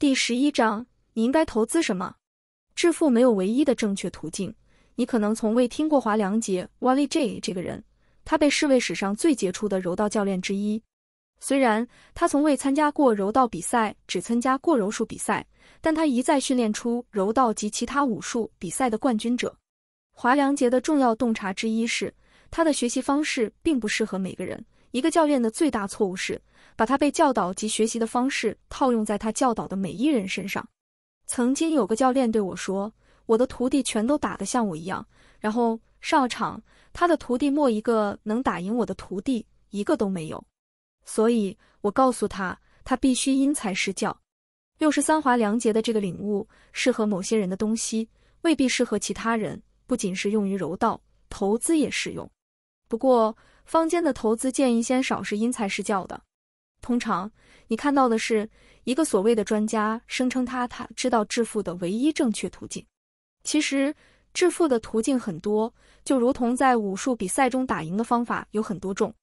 第十一章，你应该投资什么？致富没有唯一的正确途径。你可能从未听过华良杰 （Wally J） 这个人，他被视为史上最杰出的柔道教练之一。虽然他从未参加过柔道比赛，只参加过柔术比赛，但他一再训练出柔道及其他武术比赛的冠军者。华良杰的重要洞察之一是，他的学习方式并不适合每个人。一个教练的最大错误是把他被教导及学习的方式套用在他教导的每一人身上。曾经有个教练对我说：“我的徒弟全都打得像我一样，然后上场，他的徒弟莫一个能打赢我的徒弟，一个都没有。”所以，我告诉他，他必须因材施教。六十三华良杰的这个领悟，适合某些人的东西，未必适合其他人。不仅是用于柔道，投资也适用。不过。坊间的投资建议先少是因材施教的。通常你看到的是一个所谓的专家声称他他知道致富的唯一正确途径。其实致富的途径很多，就如同在武术比赛中打赢的方法有很多种。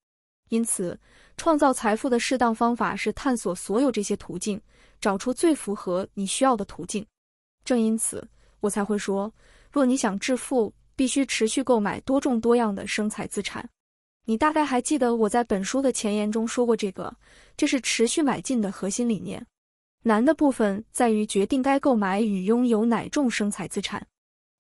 因此，创造财富的适当方法是探索所有这些途径，找出最符合你需要的途径。正因此，我才会说，若你想致富，必须持续购买多种多样的生财资产。你大概还记得我在本书的前言中说过，这个这是持续买进的核心理念。难的部分在于决定该购买与拥有哪种生财资产。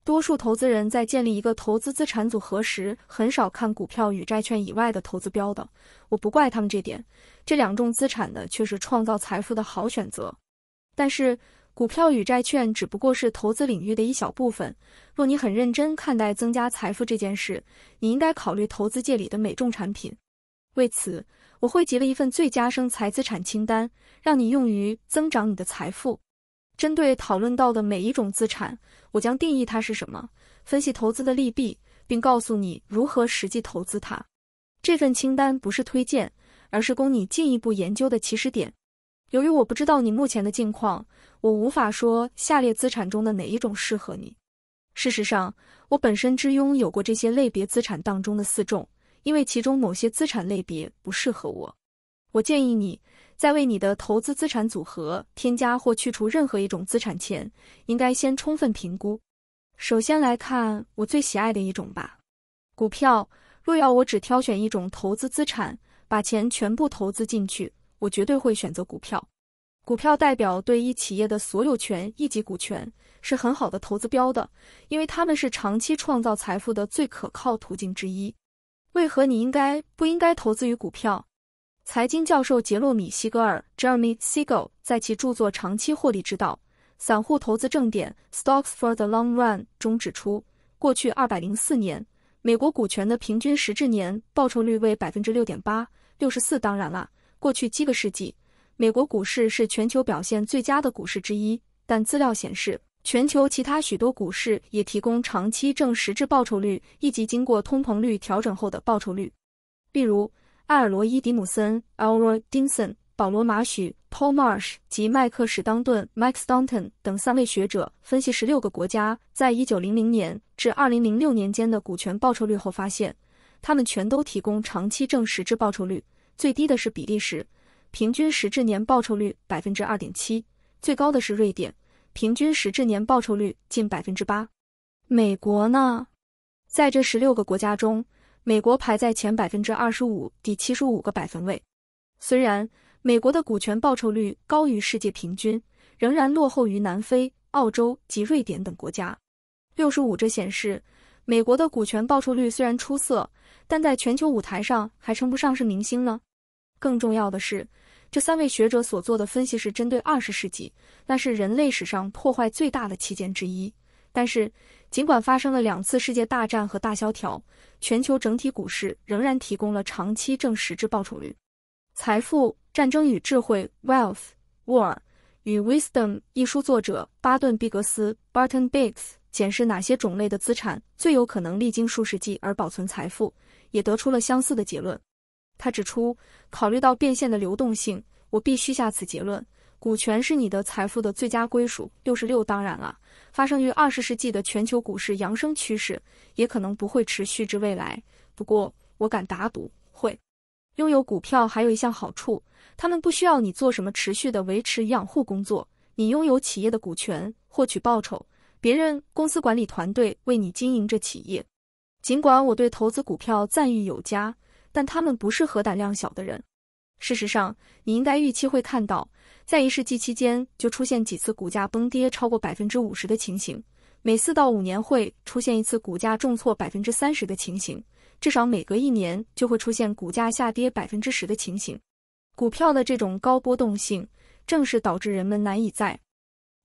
多数投资人在建立一个投资资产组合时，很少看股票与债券以外的投资标的。我不怪他们这点，这两种资产的却是创造财富的好选择。但是。股票与债券只不过是投资领域的一小部分。若你很认真看待增加财富这件事，你应该考虑投资界里的每种产品。为此，我汇集了一份最佳生财资产清单，让你用于增长你的财富。针对讨论到的每一种资产，我将定义它是什么，分析投资的利弊，并告诉你如何实际投资它。这份清单不是推荐，而是供你进一步研究的起始点。由于我不知道你目前的境况，我无法说下列资产中的哪一种适合你。事实上，我本身只拥有过这些类别资产当中的四种，因为其中某些资产类别不适合我。我建议你在为你的投资资产组合添加或去除任何一种资产前，应该先充分评估。首先来看我最喜爱的一种吧——股票。若要我只挑选一种投资资产，把钱全部投资进去，我绝对会选择股票。股票代表对一企业的所有权，一级股权是很好的投资标的，因为它们是长期创造财富的最可靠途径之一。为何你应该不应该投资于股票？财经教授杰洛米西格尔 j e r e m y Siegel） 在其著作《长期获利之道：散户投资正点》（Stocks for the Long Run） 中指出，过去二百零四年，美国股权的平均实质年报酬率为百分之六点八六十四。当然了，过去七个世纪。美国股市是全球表现最佳的股市之一，但资料显示，全球其他许多股市也提供长期正实质报酬率，以及经过通膨率调整后的报酬率。例如，艾尔罗伊·迪姆森 （Elroy d i n s o n 保罗·马许 （Paul Marsh） 及麦克史当顿 （Mike Stanton） 等三位学者分析十六个国家在1900年至2006年间的股权报酬率后发现，他们全都提供长期正实质报酬率，最低的是比利时。平均实质年报酬率百分之二点七，最高的是瑞典，平均实质年报酬率近百分之八。美国呢，在这十六个国家中，美国排在前百分之二十五第七十五个百分位。虽然美国的股权报酬率高于世界平均，仍然落后于南非、澳洲及瑞典等国家。六十五这显示，美国的股权报酬率虽然出色，但在全球舞台上还称不上是明星呢。更重要的是。这三位学者所做的分析是针对二十世纪，那是人类史上破坏最大的期间之一。但是，尽管发生了两次世界大战和大萧条，全球整体股市仍然提供了长期正实质报酬率。《财富、战争与智慧》（Wealth, War, 与 Wisdom） 一书作者巴顿·毕格斯 （Barton Biggs） 检视哪些种类的资产最有可能历经数世纪而保存财富，也得出了相似的结论。他指出，考虑到变现的流动性，我必须下此结论：股权是你的财富的最佳归属。六十六，当然了，发生于二十世纪的全球股市扬升趋势，也可能不会持续至未来。不过，我敢打赌会。拥有股票还有一项好处，他们不需要你做什么持续的维持养护工作。你拥有企业的股权，获取报酬，别人公司管理团队为你经营着企业。尽管我对投资股票赞誉有加。但他们不是核胆量小的人。事实上，你应该预期会看到，在一世纪期间就出现几次股价崩跌超过百分之五十的情形；每四到五年会出现一次股价重挫百分之三十的情形；至少每隔一年就会出现股价下跌百分之十的情形。股票的这种高波动性，正是导致人们难以在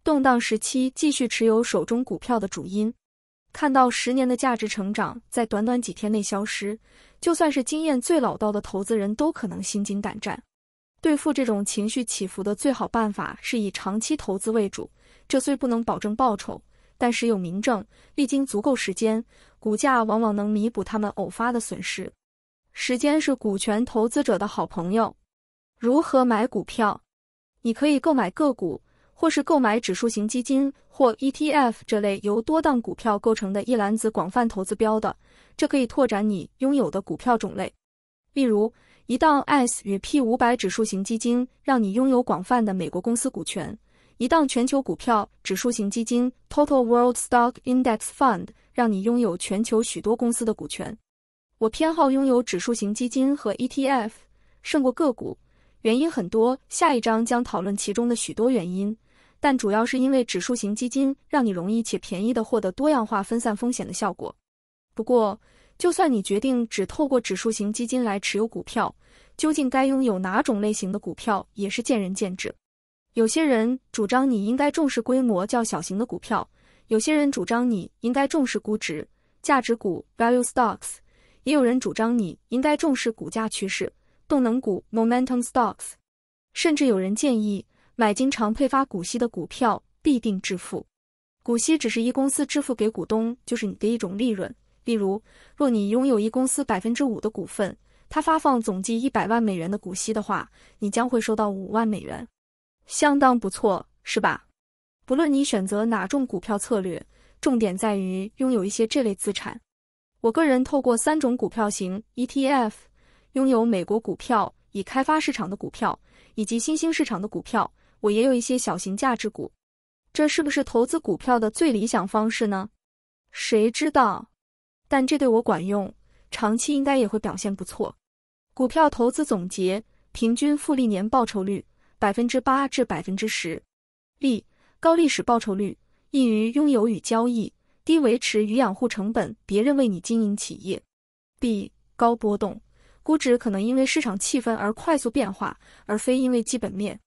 动荡时期继续持有手中股票的主因。看到十年的价值成长在短短几天内消失，就算是经验最老道的投资人都可能心惊胆战。对付这种情绪起伏的最好办法是以长期投资为主，这虽不能保证报酬，但时有明证，历经足够时间，股价往往能弥补他们偶发的损失。时间是股权投资者的好朋友。如何买股票？你可以购买个股。或是购买指数型基金或 ETF 这类由多档股票构成的一篮子广泛投资标的，这可以拓展你拥有的股票种类。例如，一档 S 与 P 五百指数型基金让你拥有广泛的美国公司股权；一档全球股票指数型基金 Total World Stock Index Fund 让你拥有全球许多公司的股权。我偏好拥有指数型基金和 ETF 胜过个股，原因很多。下一章将讨论其中的许多原因。但主要是因为指数型基金让你容易且便宜的获得多样化分散风险的效果。不过，就算你决定只透过指数型基金来持有股票，究竟该拥有哪种类型的股票也是见仁见智。有些人主张你应该重视规模较小型的股票，有些人主张你应该重视估值价值股 （value stocks），也有人主张你应该重视股价趋势动能股 （momentum stocks），甚至有人建议。买经常配发股息的股票必定致富。股息只是一公司支付给股东，就是你的一种利润。例如，若你拥有一公司百分之五的股份，它发放总计一百万美元的股息的话，你将会收到五万美元，相当不错，是吧？不论你选择哪种股票策略，重点在于拥有一些这类资产。我个人透过三种股票型 ETF，拥有美国股票、已开发市场的股票以及新兴市场的股票。我也有一些小型价值股，这是不是投资股票的最理想方式呢？谁知道，但这对我管用，长期应该也会表现不错。股票投资总结：平均复利年报酬率百分之八至百分之十，利高历史报酬率，易于拥有与交易，低维持与养护成本，别人为你经营企业。b 高波动，估值可能因为市场气氛而快速变化，而非因为基本面。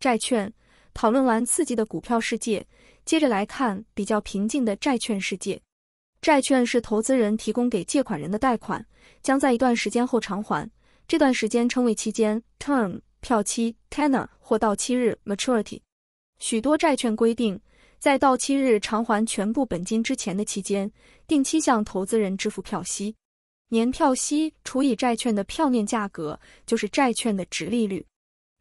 债券讨论完刺激的股票世界，接着来看比较平静的债券世界。债券是投资人提供给借款人的贷款，将在一段时间后偿还，这段时间称为期间 （term）、票期 （tenor） 或到期日 （maturity）。许多债券规定，在到期日偿还全部本金之前的期间，定期向投资人支付票息。年票息除以债券的票面价格，就是债券的值利率。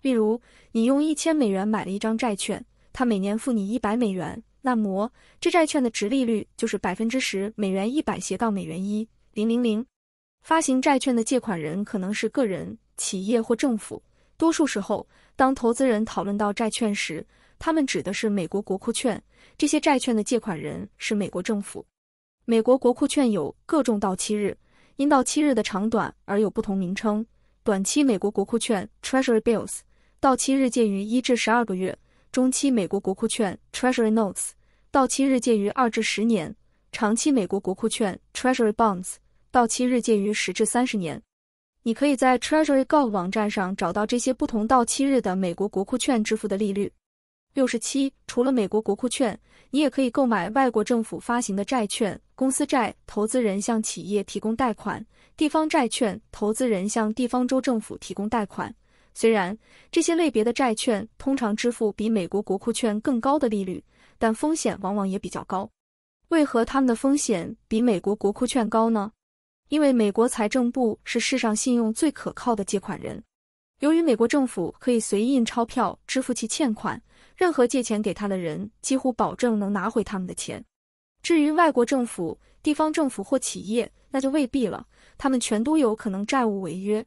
例如，你用一千美元买了一张债券，它每年付你一百美元，那么这债券的值利率就是百分之十，美元一百斜杠美元一零零零。发行债券的借款人可能是个人、企业或政府。多数时候，当投资人讨论到债券时，他们指的是美国国库券。这些债券的借款人是美国政府。美国国库券有各种到期日，因到期日的长短而有不同名称。短期美国国库券 （Treasury Bills）。到期日介于一至十二个月，中期美国国库券 （Treasury Notes） 到期日介于二至十年，长期美国国库券 （Treasury Bonds） 到期日介于十至三十年。你可以在 Treasury.gov 网站上找到这些不同到期日的美国国库券支付的利率。六十七，除了美国国库券，你也可以购买外国政府发行的债券、公司债。投资人向企业提供贷款，地方债券投资人向地方州政府提供贷款。虽然这些类别的债券通常支付比美国国库券更高的利率，但风险往往也比较高。为何他们的风险比美国国库券高呢？因为美国财政部是世上信用最可靠的借款人。由于美国政府可以随意印钞票支付其欠款，任何借钱给他的人几乎保证能拿回他们的钱。至于外国政府、地方政府或企业，那就未必了，他们全都有可能债务违约。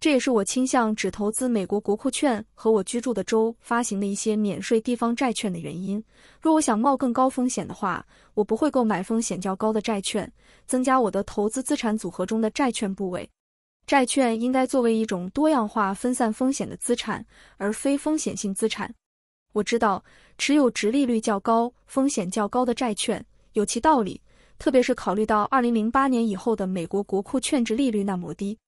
这也是我倾向只投资美国国库券和我居住的州发行的一些免税地方债券的原因。若我想冒更高风险的话，我不会购买风险较高的债券，增加我的投资资产组合中的债券部位。债券应该作为一种多样化分散风险的资产，而非风险性资产。我知道持有值利率较高、风险较高的债券有其道理，特别是考虑到2008年以后的美国国库券值利率那么低，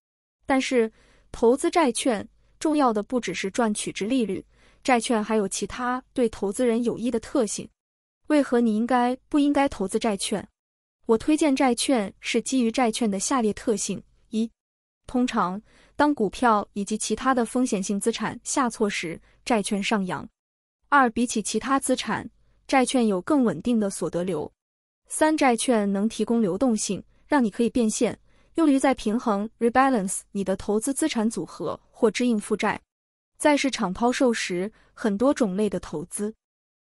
但是。投资债券，重要的不只是赚取之利率，债券还有其他对投资人有益的特性。为何你应该不应该投资债券？我推荐债券是基于债券的下列特性：一、通常当股票以及其他的风险性资产下挫时，债券上扬；二、比起其他资产，债券有更稳定的所得流；三、债券能提供流动性，让你可以变现。用于在平衡 rebalance 你的投资资产组合或支应负债，在市场抛售时，很多种类的投资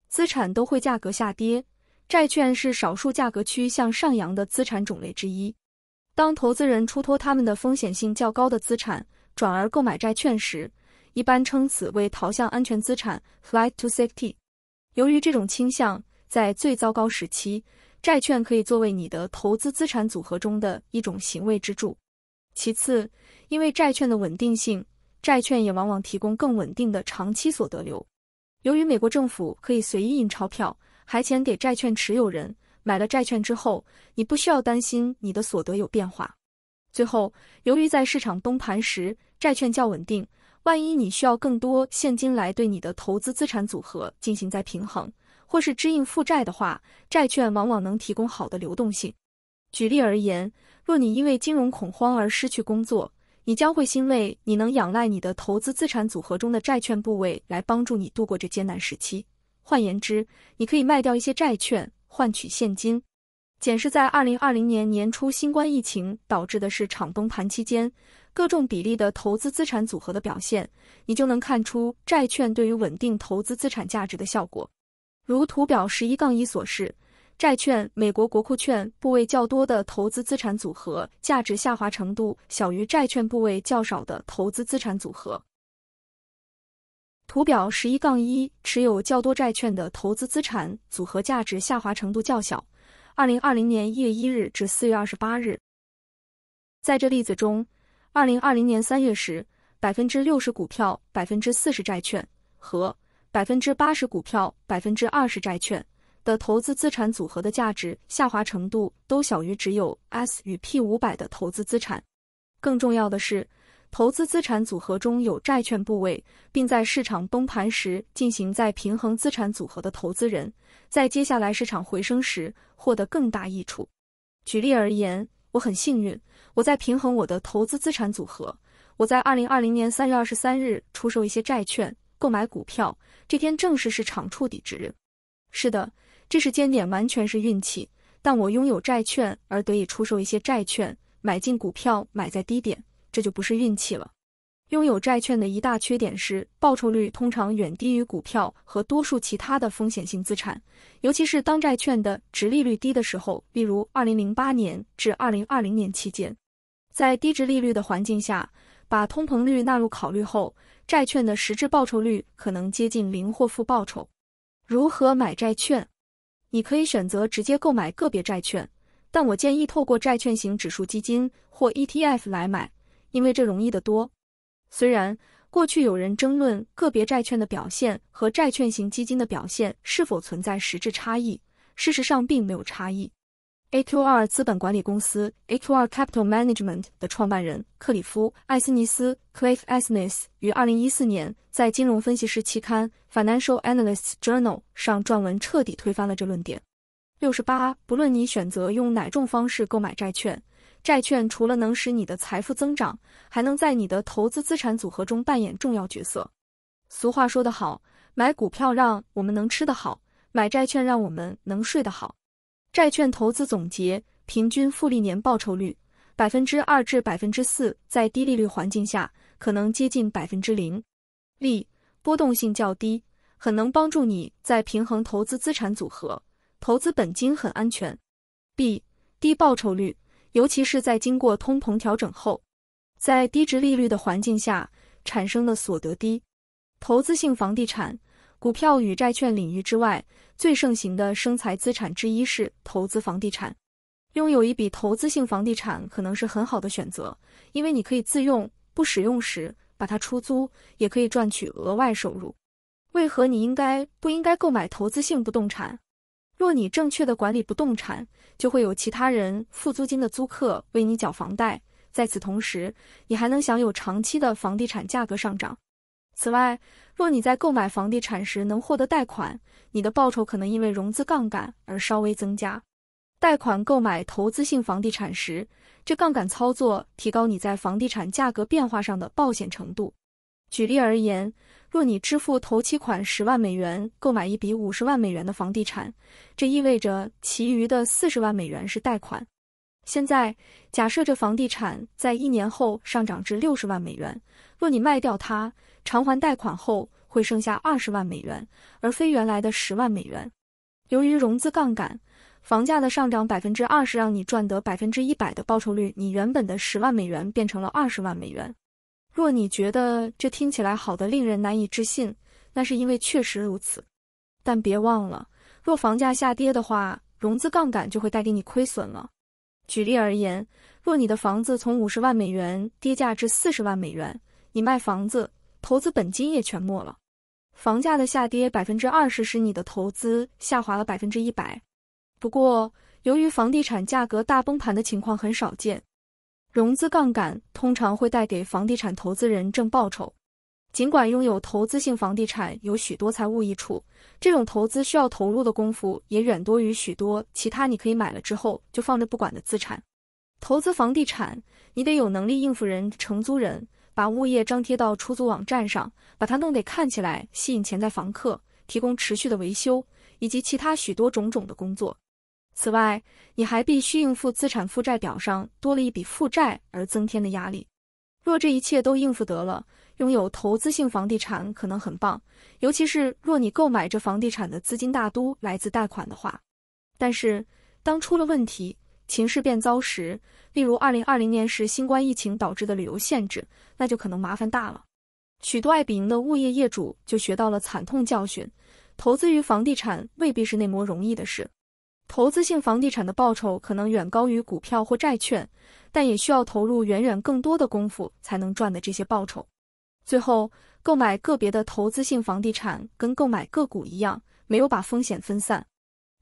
资产都会价格下跌。债券是少数价格趋向上扬的资产种类之一。当投资人出脱他们的风险性较高的资产，转而购买债券时，一般称此为逃向安全资产 （flight to safety）。由于这种倾向，在最糟糕时期。债券可以作为你的投资资产组合中的一种行为支柱。其次，因为债券的稳定性，债券也往往提供更稳定的长期所得流。由于美国政府可以随意印钞票，还钱给债券持有人，买了债券之后，你不需要担心你的所得有变化。最后，由于在市场崩盘时，债券较稳定，万一你需要更多现金来对你的投资资产组合进行再平衡。或是支应负债的话，债券往往能提供好的流动性。举例而言，若你因为金融恐慌而失去工作，你将会欣慰你能仰赖你的投资资产组合中的债券部位来帮助你度过这艰难时期。换言之，你可以卖掉一些债券换取现金。检视在二零二零年年初新冠疫情导致的市场崩盘期间，各种比例的投资资产组合的表现，你就能看出债券对于稳定投资资产价值的效果。如图表十一杠一所示，债券（美国国库券）部位较多的投资资产组合价值下滑程度小于债券部位较少的投资资产组合。图表十一杠一持有较多债券的投资资产组合价值下滑程度较小。二零二零年一月一日至四月二十八日，在这例子中，二零二零年三月时，百分之六十股票，百分之四十债券和。百分之八十股票，百分之二十债券的投资资产组合的价值下滑程度都小于只有 S 与 P 五百的投资资产。更重要的是，投资资产组合中有债券部位，并在市场崩盘时进行在平衡资产组合的投资人，在接下来市场回升时获得更大益处。举例而言，我很幸运，我在平衡我的投资资产组合，我在二零二零年三月二十三日出售一些债券。购买股票，这天正是市场触底之日。是的，这时间点完全是运气。但我拥有债券而得以出售一些债券，买进股票买在低点，这就不是运气了。拥有债券的一大缺点是报酬率通常远低于股票和多数其他的风险性资产，尤其是当债券的值利率低的时候，例如2008年至2020年期间，在低值利率的环境下，把通膨率纳入考虑后。债券的实质报酬率可能接近零或负报酬。如何买债券？你可以选择直接购买个别债券，但我建议透过债券型指数基金或 ETF 来买，因为这容易得多。虽然过去有人争论个别债券的表现和债券型基金的表现是否存在实质差异，事实上并没有差异。AQR 资本管理公司 AQR Capital Management 的创办人克里夫·艾斯尼斯 c l i f e a s n i s s 于二零一四年在金融分析师期刊《Financial Analysts Journal》上撰文，彻底推翻了这论点。六十八，不论你选择用哪种方式购买债券，债券除了能使你的财富增长，还能在你的投资资产组合中扮演重要角色。俗话说得好，买股票让我们能吃得好，买债券让我们能睡得好。债券投资总结：平均复利年报酬率百分之二至百分之四，在低利率环境下可能接近百分之零。利波动性较低，很能帮助你在平衡投资资产组合。投资本金很安全。b 低报酬率，尤其是在经过通膨调整后，在低值利率的环境下产生的所得低。投资性房地产、股票与债券领域之外。最盛行的生财资产之一是投资房地产，拥有一笔投资性房地产可能是很好的选择，因为你可以自用，不使用时把它出租，也可以赚取额外收入。为何你应该不应该购买投资性不动产？若你正确的管理不动产，就会有其他人付租金的租客为你缴房贷，在此同时，你还能享有长期的房地产价格上涨。此外，若你在购买房地产时能获得贷款，你的报酬可能因为融资杠杆而稍微增加。贷款购买投资性房地产时，这杠杆操作提高你在房地产价格变化上的冒险程度。举例而言，若你支付头期款十万美元购买一笔五十万美元的房地产，这意味着其余的四十万美元是贷款。现在假设这房地产在一年后上涨至六十万美元，若你卖掉它，偿还贷款后会剩下二十万美元，而非原来的十万美元。由于融资杠杆，房价的上涨百分之二十让你赚得百分之一百的报酬率，你原本的十万美元变成了二十万美元。若你觉得这听起来好的令人难以置信，那是因为确实如此。但别忘了，若房价下跌的话，融资杠杆就会带给你亏损了。举例而言，若你的房子从五十万美元跌价至四十万美元，你卖房子，投资本金也全没了。房价的下跌百分之二十，使你的投资下滑了百分之一百。不过，由于房地产价格大崩盘的情况很少见，融资杠杆通常会带给房地产投资人正报酬。尽管拥有投资性房地产有许多财务益处，这种投资需要投入的功夫也远多于许多其他你可以买了之后就放着不管的资产。投资房地产，你得有能力应付人承租人，把物业张贴到出租网站上，把它弄得看起来吸引潜在房客，提供持续的维修以及其他许多种种的工作。此外，你还必须应付资产负债表上多了一笔负债而增添的压力。若这一切都应付得了，拥有投资性房地产可能很棒，尤其是若你购买这房地产的资金大都来自贷款的话。但是，当出了问题、情势变糟时，例如二零二零年时新冠疫情导致的旅游限制，那就可能麻烦大了。许多爱比营的物业业主就学到了惨痛教训：投资于房地产未必是那么容易的事。投资性房地产的报酬可能远高于股票或债券，但也需要投入远远更多的功夫才能赚的这些报酬。最后，购买个别的投资性房地产跟购买个股一样，没有把风险分散。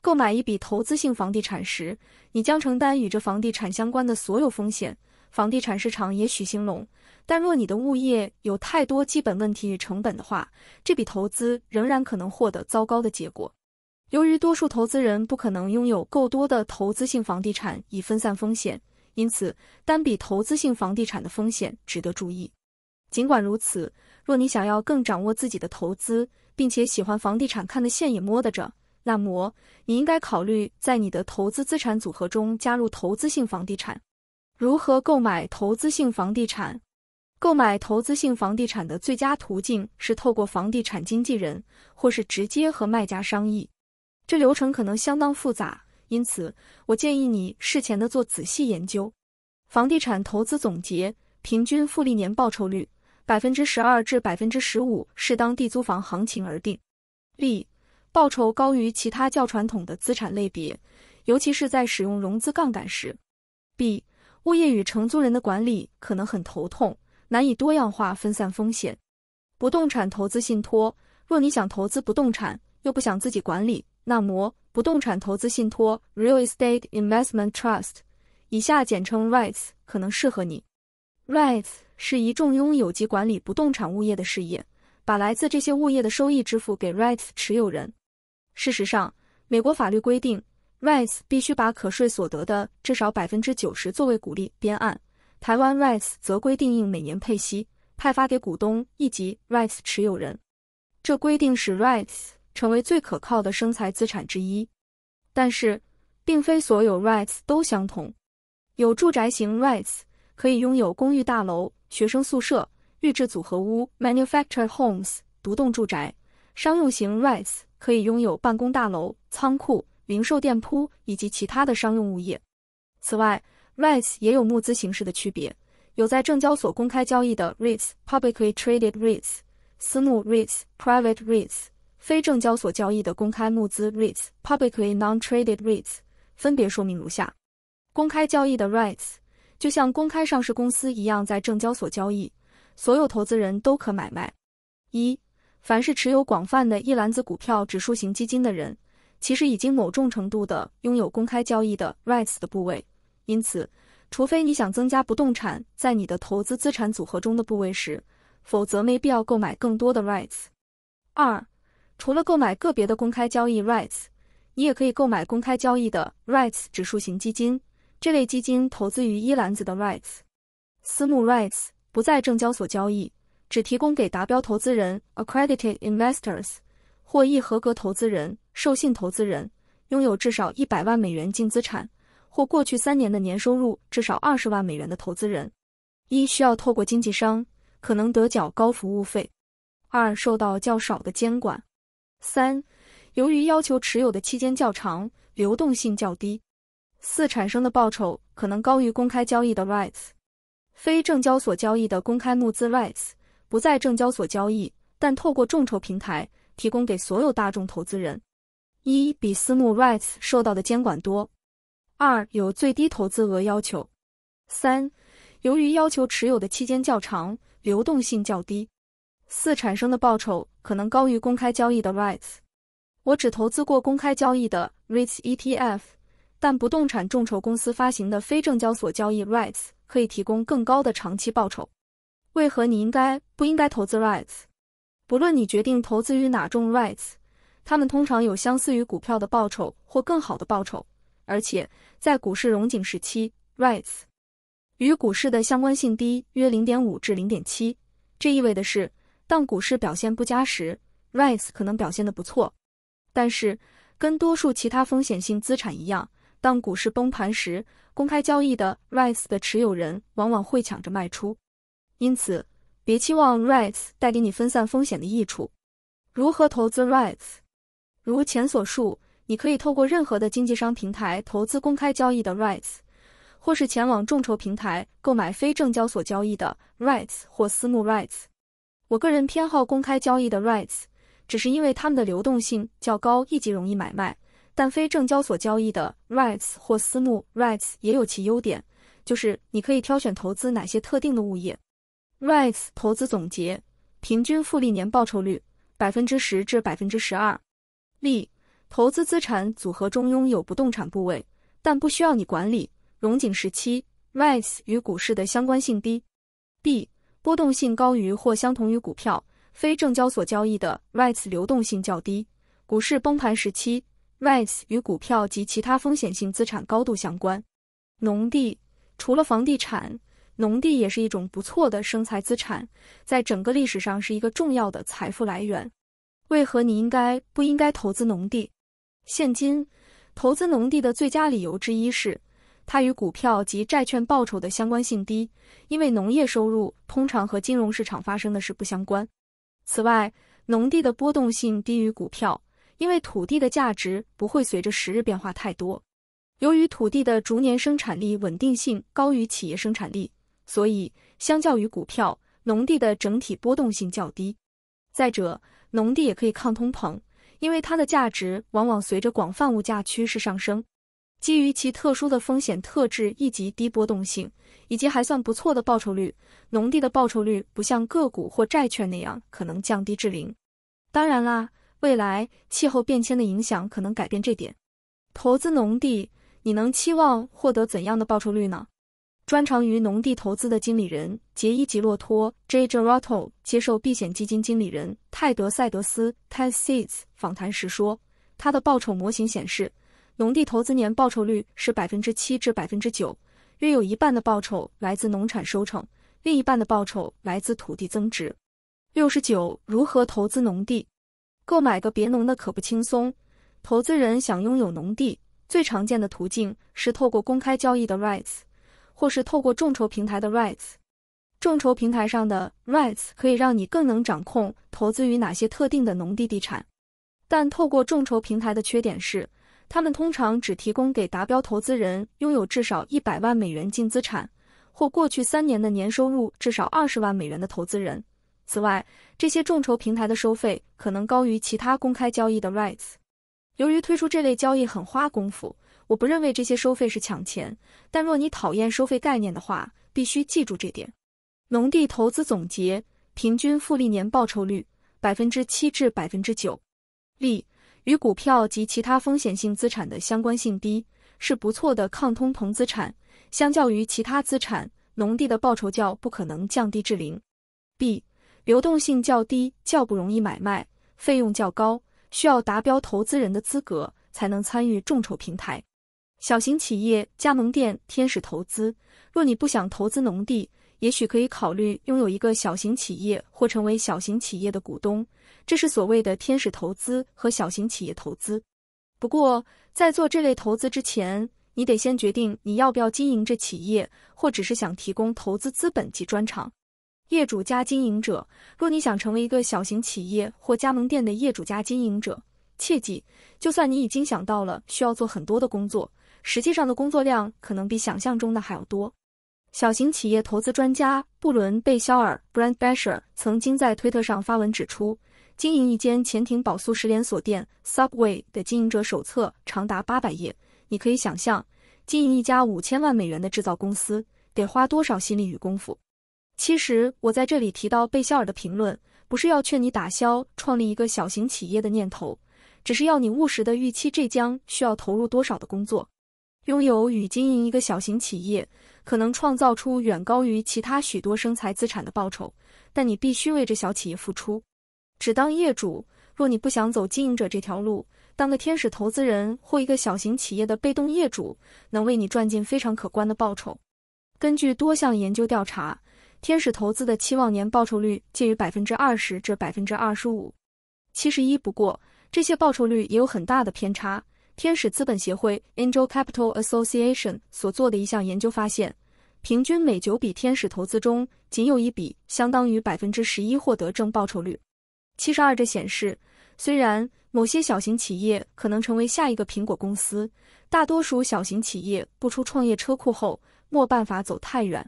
购买一笔投资性房地产时，你将承担与这房地产相关的所有风险。房地产市场也许兴隆，但若你的物业有太多基本问题与成本的话，这笔投资仍然可能获得糟糕的结果。由于多数投资人不可能拥有够多的投资性房地产以分散风险，因此单笔投资性房地产的风险值得注意。尽管如此，若你想要更掌握自己的投资，并且喜欢房地产看得见也摸得着，那么你应该考虑在你的投资资产组合中加入投资性房地产。如何购买投资性房地产？购买投资性房地产的最佳途径是透过房地产经纪人，或是直接和卖家商议。这流程可能相当复杂，因此我建议你事前的做仔细研究。房地产投资总结：平均复利年报酬率。百分之十二至百分之十五，视当地租房行情而定。例，报酬高于其他较传统的资产类别，尤其是在使用融资杠杆时。B，物业与承租人的管理可能很头痛，难以多样化分散风险。不动产投资信托，若你想投资不动产又不想自己管理，那么不动产投资信托 （Real Estate Investment Trust，以下简称 REITs） 可能适合你。Rights 是一众拥有及管理不动产物业的事业，把来自这些物业的收益支付给 Rights 持有人。事实上，美国法律规定 Rights 必须把可税所得的至少百分之九十作为股利编案；台湾 Rights 则规定应每年配息，派发给股东以及 Rights 持有人。这规定使 Rights 成为最可靠的生财资产之一。但是，并非所有 Rights 都相同，有住宅型 Rights。可以拥有公寓大楼、学生宿舍、预制组合屋 （manufactured homes）、独栋住宅、商用型 r i t s 可以拥有办公大楼、仓库、零售店铺以及其他的商用物业。此外 r i t s 也有募资形式的区别，有在证交所公开交易的 REITs（publicly traded REITs）、私募 REITs（private REITs）、非证交所交易的公开募资 REITs（publicly non-traded REITs），分别说明如下：公开交易的 REITs。就像公开上市公司一样，在证交所交易，所有投资人都可买卖。一，凡是持有广泛的一篮子股票指数型基金的人，其实已经某种程度的拥有公开交易的 rights 的部位，因此，除非你想增加不动产在你的投资资产组合中的部位时，否则没必要购买更多的 rights。二，除了购买个别的公开交易 rights，你也可以购买公开交易的 rights 指数型基金。这类基金投资于一篮子的 rights，私募 rights 不在证交所交易，只提供给达标投资人 （accredited investors） 或一合格投资人（受信投资人），拥有至少一百万美元净资产或过去三年的年收入至少二十万美元的投资人。一需要透过经纪商，可能得缴高服务费；二受到较少的监管；三由于要求持有的期间较长，流动性较低。四产生的报酬可能高于公开交易的 rights，非证交所交易的公开募资 rights 不在证交所交易，但透过众筹平台提供给所有大众投资人。一比私募 rights 受到的监管多。二有最低投资额要求。三由于要求持有的期间较长，流动性较低。四产生的报酬可能高于公开交易的 rights。我只投资过公开交易的 rights ETF。但不动产众筹公司发行的非证交所交易 rights 可以提供更高的长期报酬。为何你应该不应该投资 rights？不论你决定投资于哪种 rights，它们通常有相似于股票的报酬或更好的报酬。而且在股市荣景时期，rights 与股市的相关性低约零点五至零点七，这意味着的是当股市表现不佳时，rights 可能表现的不错。但是跟多数其他风险性资产一样。当股市崩盘时，公开交易的 rights 的持有人往往会抢着卖出，因此别期望 rights 带给你分散风险的益处。如何投资 rights？如前所述，你可以透过任何的经纪商平台投资公开交易的 rights，或是前往众筹平台购买非证交所交易的 rights 或私募 rights。我个人偏好公开交易的 rights，只是因为它们的流动性较高，以及容易买卖。但非证交所交易的 rights 或私募 rights 也有其优点，就是你可以挑选投资哪些特定的物业。rights 投资总结：平均复利年报酬率百分之十至百分之十二。例：投资资产组合中拥有不动产部位，但不需要你管理。融景时期 rights 与股市的相关性低。b. 波动性高于或相同于股票。非证交所交易的 rights 流动性较低。股市崩盘时期。r i t e 与股票及其他风险性资产高度相关。农地除了房地产，农地也是一种不错的生财资产，在整个历史上是一个重要的财富来源。为何你应该不应该投资农地？现今投资农地的最佳理由之一是它与股票及债券报酬的相关性低，因为农业收入通常和金融市场发生的事不相关。此外，农地的波动性低于股票。因为土地的价值不会随着时日变化太多，由于土地的逐年生产力稳定性高于企业生产力，所以相较于股票，农地的整体波动性较低。再者，农地也可以抗通膨，因为它的价值往往随着广泛物价趋势上升。基于其特殊的风险特质、以及低波动性以及还算不错的报酬率，农地的报酬率不像个股或债券那样可能降低至零。当然啦。未来气候变迁的影响可能改变这点。投资农地，你能期望获得怎样的报酬率呢？专长于农地投资的经理人杰伊吉洛托 （Jay Gerotto） 接受避险基金经理人泰德赛德斯 （Ted s e i t s 访谈时说，他的报酬模型显示，农地投资年报酬率是百分之七至百分之九，约有一半的报酬来自农产收成，另一半的报酬来自土地增值。六十九，如何投资农地？购买个别农的可不轻松。投资人想拥有农地，最常见的途径是透过公开交易的 rights，或是透过众筹平台的 rights。众筹平台上的 rights 可以让你更能掌控投资于哪些特定的农地地产，但透过众筹平台的缺点是，他们通常只提供给达标投资人，拥有至少一百万美元净资产，或过去三年的年收入至少二十万美元的投资人。此外，这些众筹平台的收费可能高于其他公开交易的 rights。由于推出这类交易很花功夫，我不认为这些收费是抢钱。但若你讨厌收费概念的话，必须记住这点。农地投资总结：平均复利年报酬率百分之七至百分之九，利与股票及其他风险性资产的相关性低，是不错的抗通膨资产。相较于其他资产，农地的报酬较不可能降低至零。b 流动性较低，较不容易买卖，费用较高，需要达标投资人的资格才能参与众筹平台。小型企业加盟店天使投资，若你不想投资农地，也许可以考虑拥有一个小型企业或成为小型企业的股东，这是所谓的天使投资和小型企业投资。不过，在做这类投资之前，你得先决定你要不要经营这企业，或只是想提供投资资本及专长。业主加经营者，若你想成为一个小型企业或加盟店的业主加经营者，切记，就算你已经想到了需要做很多的工作，实际上的工作量可能比想象中的还要多。小型企业投资专家布伦贝肖尔 （Brand Basher） 曾经在推特上发文指出，经营一间前庭堡速食连锁店 （Subway） 的经营者手册长达八百页，你可以想象，经营一家五千万美元的制造公司，得花多少心力与功夫。其实我在这里提到贝肖尔的评论，不是要劝你打消创立一个小型企业的念头，只是要你务实的预期这将需要投入多少的工作。拥有与经营一个小型企业，可能创造出远高于其他许多生财资产的报酬，但你必须为这小企业付出。只当业主，若你不想走经营者这条路，当个天使投资人或一个小型企业的被动业主，能为你赚进非常可观的报酬。根据多项研究调查。天使投资的期望年报酬率介于百分之二十至百分之二十五，七十一。不过，这些报酬率也有很大的偏差。天使资本协会 （Angel Capital Association） 所做的一项研究发现，平均每九笔天使投资中，仅有一笔相当于百分之十一获得正报酬率，七十二。这显示，虽然某些小型企业可能成为下一个苹果公司，大多数小型企业不出创业车库后，没办法走太远。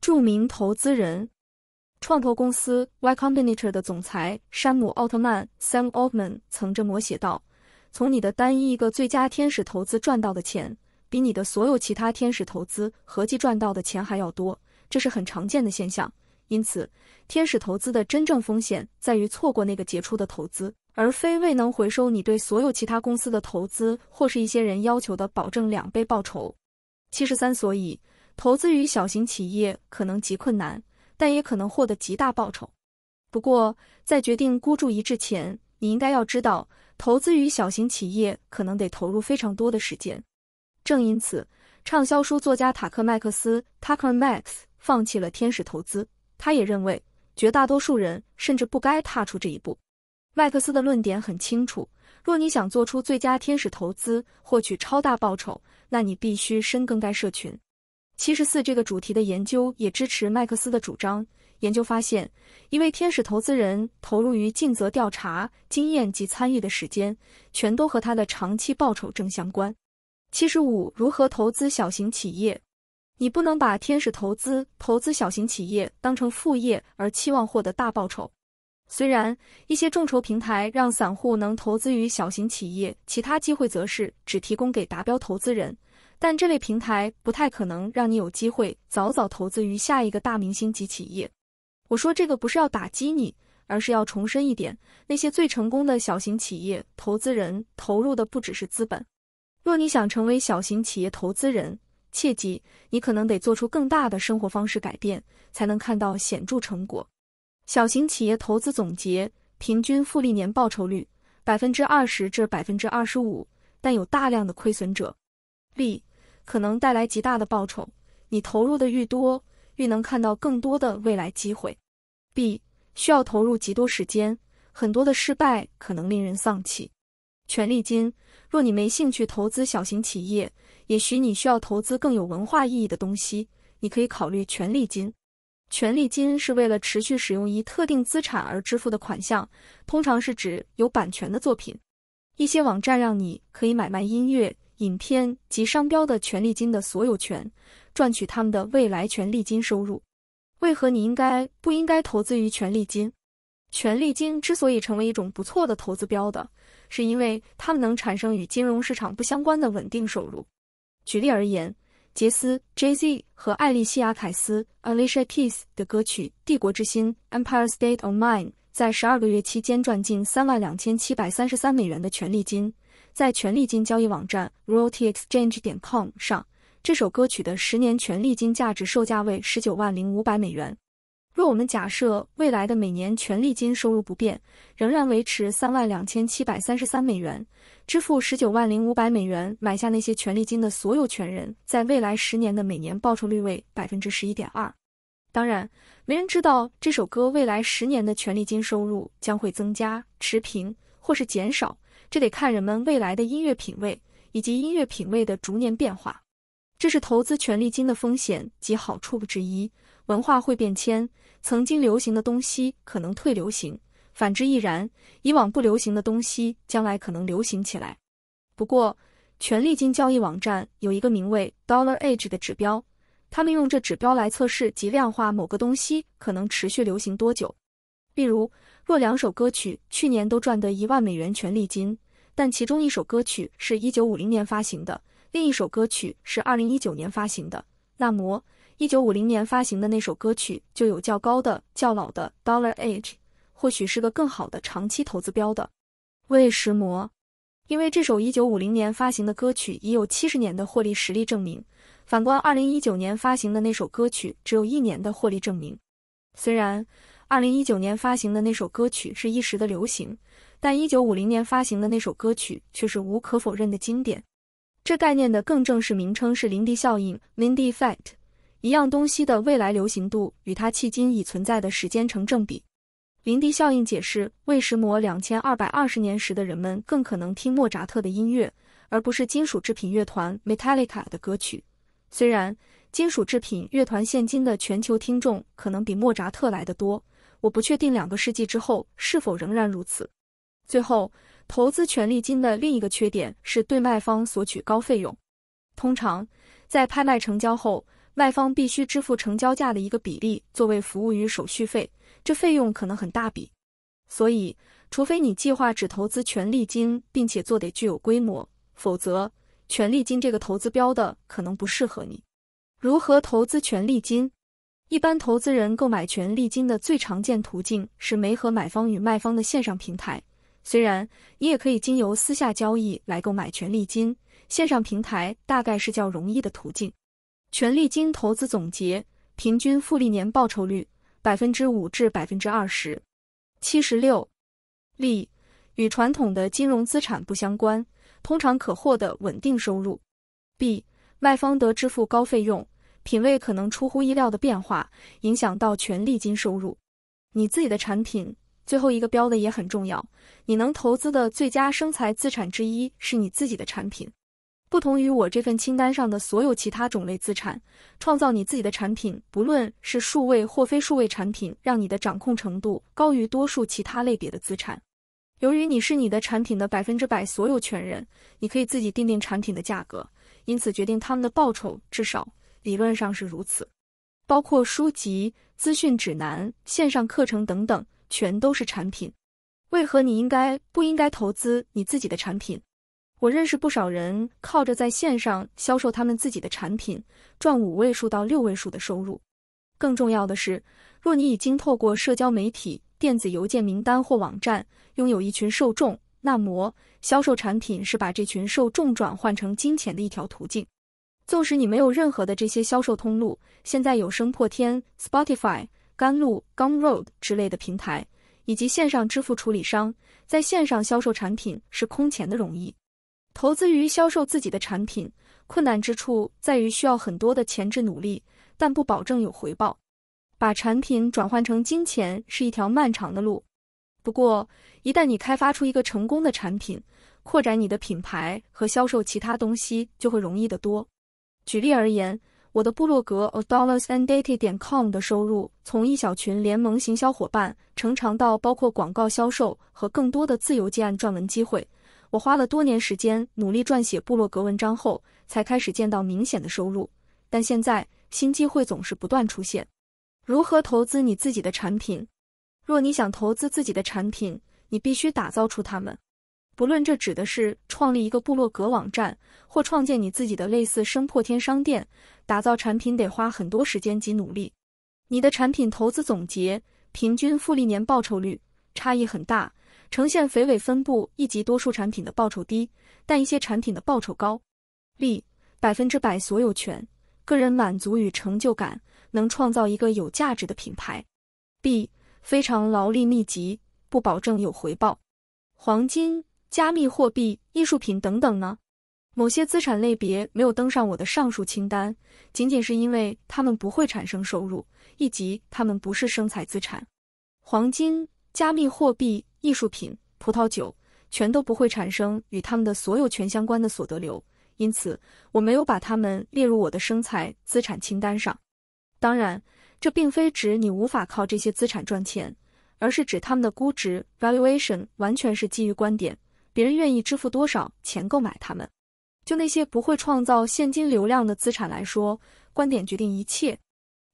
著名投资人、创投公司 Y Combinator 的总裁山姆·奥特曼 （Sam Altman） 曾这么写道：“从你的单一一个最佳天使投资赚到的钱，比你的所有其他天使投资合计赚到的钱还要多，这是很常见的现象。因此，天使投资的真正风险在于错过那个杰出的投资，而非未能回收你对所有其他公司的投资，或是一些人要求的保证两倍报酬。”七十三，所以。投资于小型企业可能极困难，但也可能获得极大报酬。不过，在决定孤注一掷前，你应该要知道，投资于小型企业可能得投入非常多的时间。正因此，畅销书作家塔克·麦克斯 （Tucker Max） 放弃了天使投资。他也认为，绝大多数人甚至不该踏出这一步。麦克斯的论点很清楚：若你想做出最佳天使投资，获取超大报酬，那你必须深耕该社群。七十四这个主题的研究也支持麦克斯的主张。研究发现，一位天使投资人投入于尽责调查经验及参与的时间，全都和他的长期报酬正相关。七十五，如何投资小型企业？你不能把天使投资投资小型企业当成副业而期望获得大报酬。虽然一些众筹平台让散户能投资于小型企业，其他机会则是只提供给达标投资人。但这类平台不太可能让你有机会早早投资于下一个大明星及企业。我说这个不是要打击你，而是要重申一点：那些最成功的小型企业投资人投入的不只是资本。若你想成为小型企业投资人，切记你可能得做出更大的生活方式改变，才能看到显著成果。小型企业投资总结：平均复利年报酬率百分之二十至百分之二十五，但有大量的亏损者。例。可能带来极大的报酬，你投入的愈多，愈能看到更多的未来机会。B 需要投入极多时间，很多的失败可能令人丧气。权利金，若你没兴趣投资小型企业，也许你需要投资更有文化意义的东西。你可以考虑权利金。权利金是为了持续使用一特定资产而支付的款项，通常是指有版权的作品。一些网站让你可以买卖音乐。影片及商标的权利金的所有权，赚取他们的未来权利金收入。为何你应该不应该投资于权利金？权利金之所以成为一种不错的投资标的，是因为它们能产生与金融市场不相关的稳定收入。举例而言，杰斯 （Jay Z） 和艾丽西亚·凯斯 （Alicia Keys） 的歌曲《帝国之心》（Empire State of Mind） 在十二个月期间赚近三万两千七百三十三美元的权利金。在权利金交易网站 royaltyexchange.com 上，这首歌曲的十年权利金价值售价为十九万零五百美元。若我们假设未来的每年权利金收入不变，仍然维持三万两千七百三十三美元，支付十九万零五百美元买下那些权利金的所有权人，在未来十年的每年报酬率为百分之十一点二。当然，没人知道这首歌未来十年的权利金收入将会增加、持平或是减少。这得看人们未来的音乐品味以及音乐品味的逐年变化，这是投资权力金的风险及好处之一。文化会变迁，曾经流行的东西可能退流行，反之亦然。以往不流行的东西，将来可能流行起来。不过，权力金交易网站有一个名为 Dollar Age 的指标，他们用这指标来测试及量化某个东西可能持续流行多久。例如，若两首歌曲去年都赚得一万美元权利金，但其中一首歌曲是一九五零年发行的，另一首歌曲是二零一九年发行的，那么一九五零年发行的那首歌曲就有较高的、较老的 dollar age，或许是个更好的长期投资标的。为什么？因为这首一九五零年发行的歌曲已有七十年的获利实力证明，反观二零一九年发行的那首歌曲只有一年的获利证明，虽然。二零一九年发行的那首歌曲是一时的流行，但一九五零年发行的那首歌曲却是无可否认的经典。这概念的更正式名称是林迪效应 （Lindy Effect）。一样东西的未来流行度与它迄今已存在的时间成正比。林迪效应解释，为时模两千二百二十年时的人们更可能听莫扎特的音乐，而不是金属制品乐团 （Metallica） 的歌曲。虽然金属制品乐团现今的全球听众可能比莫扎特来的多。我不确定两个世纪之后是否仍然如此。最后，投资权利金的另一个缺点是对卖方索取高费用。通常在拍卖成交后，卖方必须支付成交价的一个比例作为服务与手续费，这费用可能很大笔。所以，除非你计划只投资权利金，并且做得具有规模，否则权利金这个投资标的可能不适合你。如何投资权利金？一般投资人购买权利金的最常见途径是媒合买方与卖方的线上平台。虽然你也可以经由私下交易来购买权利金，线上平台大概是较容易的途径。权利金投资总结：平均复利年报酬率百分之五至百分之二十，七十六。利与传统的金融资产不相关，通常可获得稳定收入。B 卖方得支付高费用。品味可能出乎意料的变化，影响到全利金收入。你自己的产品最后一个标的也很重要。你能投资的最佳生财资产之一是你自己的产品。不同于我这份清单上的所有其他种类资产，创造你自己的产品，不论是数位或非数位产品，让你的掌控程度高于多数其他类别的资产。由于你是你的产品的百分之百所有权人，你可以自己定定产品的价格，因此决定他们的报酬至少。理论上是如此，包括书籍、资讯指南、线上课程等等，全都是产品。为何你应该不应该投资你自己的产品？我认识不少人靠着在线上销售他们自己的产品，赚五位数到六位数的收入。更重要的是，若你已经透过社交媒体、电子邮件名单或网站拥有一群受众，那么销售产品是把这群受众转换成金钱的一条途径。纵使你没有任何的这些销售通路，现在有声破天、Spotify、甘露、Gumroad 之类的平台，以及线上支付处理商，在线上销售产品是空前的容易。投资于销售自己的产品，困难之处在于需要很多的前置努力，但不保证有回报。把产品转换成金钱是一条漫长的路。不过，一旦你开发出一个成功的产品，扩展你的品牌和销售其他东西就会容易得多。举例而言，我的部落格 of dollars and data 点 com 的收入从一小群联盟行销伙伴成长到包括广告销售和更多的自由撰文机会。我花了多年时间努力撰写部落格文章后，才开始见到明显的收入。但现在新机会总是不断出现。如何投资你自己的产品？若你想投资自己的产品，你必须打造出它们。不论这指的是创立一个部落格网站，或创建你自己的类似声破天商店，打造产品得花很多时间及努力。你的产品投资总结平均复利年报酬率差异很大，呈现肥尾分布，以及多数产品的报酬低，但一些产品的报酬高。例：百分之百所有权，个人满足与成就感，能创造一个有价值的品牌。B 非常劳力密集，不保证有回报。黄金。加密货币、艺术品等等呢？某些资产类别没有登上我的上述清单，仅仅是因为它们不会产生收入，以及它们不是生财资产。黄金、加密货币、艺术品、葡萄酒，全都不会产生与他们的所有权相关的所得流，因此我没有把它们列入我的生财资产清单上。当然，这并非指你无法靠这些资产赚钱，而是指他们的估值 （valuation） 完全是基于观点。别人愿意支付多少钱购买它们？就那些不会创造现金流量的资产来说，观点决定一切。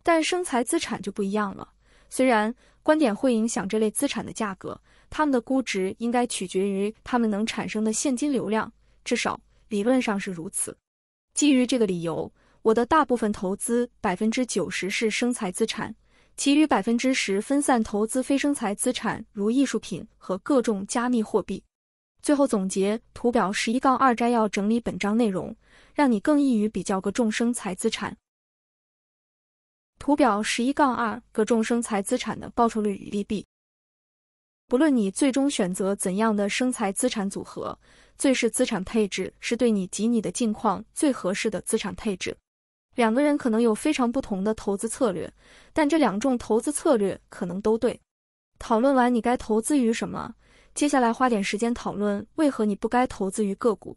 但生财资产就不一样了。虽然观点会影响这类资产的价格，它们的估值应该取决于它们能产生的现金流量，至少理论上是如此。基于这个理由，我的大部分投资百分之九十是生财资产，其余百分之十分散投资非生财资产，如艺术品和各种加密货币。最后总结图表十一杠二摘要整理本章内容，让你更易于比较各众生财资产。图表十一杠二各众生财资产的报酬率与利弊。不论你最终选择怎样的生财资产组合，最适资产配置是对你及你的境况最合适的资产配置。两个人可能有非常不同的投资策略，但这两种投资策略可能都对。讨论完你该投资于什么。接下来花点时间讨论，为何你不该投资于个股。